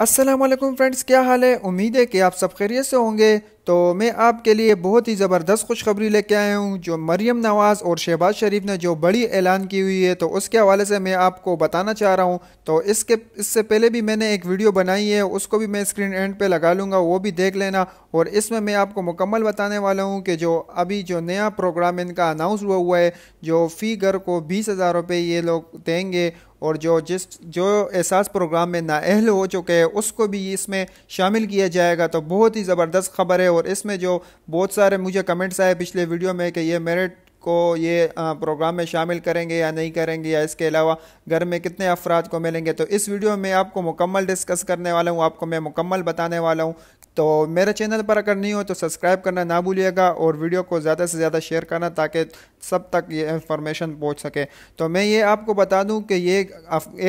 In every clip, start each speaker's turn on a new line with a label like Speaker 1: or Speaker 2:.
Speaker 1: Aslam friends क्या हाल है उम्मीद है कि आप सब खैरियत से होंगे तो मैं आपके लिए बहुत ही ज़बरदस्त खुशखबरी लेके आया हूँ जो मरीम नवाज़ और शहबाज शरीफ ने जो बड़ी ऐलान की हुई है तो उसके हवाले से मैं आपको बताना चाह रहा हूँ तो इसके इससे पहले भी मैंने एक वीडियो बनाई है उसको भी मैं स्क्रीन एंड पे लगा लूँगा वो भी देख लेना और इसमें मैं आपको मुकम्मल बताने वाला हूँ कि जो अभी जो नया प्रोग्राम इनका अनाउंस हुआ हुआ है जो फ़ी घर को बीस हज़ार रुपये ये लोग देंगे और जो जिस जो एहसास प्रोग्राम में नाअहल हो चुके हैं उसको भी इसमें शामिल किया जाएगा तो बहुत ही ज़बरदस्त खबर है और इसमें जो बहुत सारे मुझे कमेंट्स आए पिछले वीडियो में कि ये मेरिट को ये प्रोग्राम में शामिल करेंगे या नहीं करेंगे या इसके अलावा घर में कितने अफराद को मिलेंगे तो इस वीडियो में आपको मुकम्मल डिस्कस करने वाला हूँ आपको मैं मुकम्मल बताने वाला हूँ तो मेरे चैनल पर अगर नहीं हो तो सब्सक्राइब करना ना भूलिएगा और वीडियो को ज़्यादा से ज़्यादा शेयर करना ताकि सब तक ये इंफॉर्मेशन पहुँच सके तो मैं ये आपको बता दूँ कि ये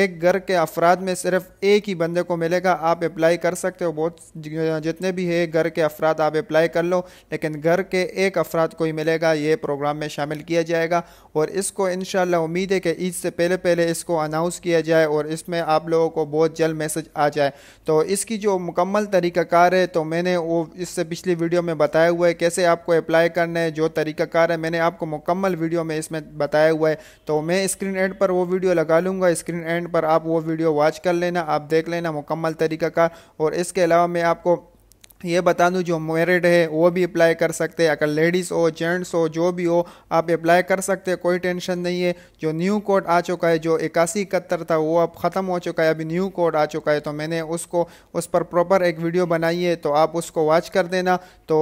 Speaker 1: एक घर के अफराद में सिर्फ एक ही बंदे को मिलेगा आप अप्लाई कर सकते हो बहुत जितने भी है घर के अफराद आप अप्लाई कर लो लेकिन घर के एक अफराद को ही मिलेगा ये प्रोग्राम में शामिल किया जाएगा और इसको इन उम्मीद है कि ईद से पहले पहले इसको अनाउंस किया जाए और इसमें आप लोगों को बहुत जल्द मैसेज आ जाए तो इसकी जो मुकम्मल तरीक़ाकार है तो मैंने वो इससे पिछली वीडियो में बताया हुआ है कैसे आपको अप्लाई करना है जो तरीक़ाकार है मैंने आपको मुकम्मल वीडियो में इसमें बताया हुआ है तो मैं स्क्रीन एंड पर वो वीडियो लगा लूँगा स्क्रीन एंड पर आप वो वीडियो वॉच कर लेना आप देख लेना मुकम्मल तरीक़ाकार और इसके अलावा मैं आपको ये बता दूँ जो मेरिड है वो भी अप्लाई कर सकते हैं अगर लेडीज़ हो जेंट्स हो जो भी हो आप अप्लाई कर सकते हैं कोई टेंशन नहीं है जो न्यू कोड आ चुका है जो इक्यासी इकहत्तर था वो अब ख़त्म हो चुका है अभी न्यू कोड आ चुका है तो मैंने उसको उस पर प्रॉपर एक वीडियो बनाई है तो आप उसको वॉच कर देना तो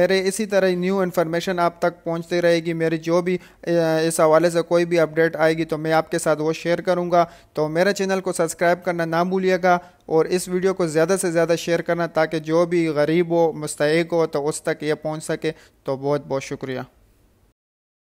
Speaker 1: मेरे इसी तरह न्यू इन्फॉर्मेशन आप तक पहुँचती रहेगी मेरी जो भी इस हवाले से कोई भी अपडेट आएगी तो मैं आपके साथ वो शेयर करूँगा तो मेरे चैनल को सब्सक्राइब करना ना भूलिएगा और इस वीडियो को ज़्यादा से ज़्यादा शेयर करना ताकि जो भी गरीब हो मुस्तक हो तो उस तक ये पहुँच सके तो बहुत बहुत शुक्रिया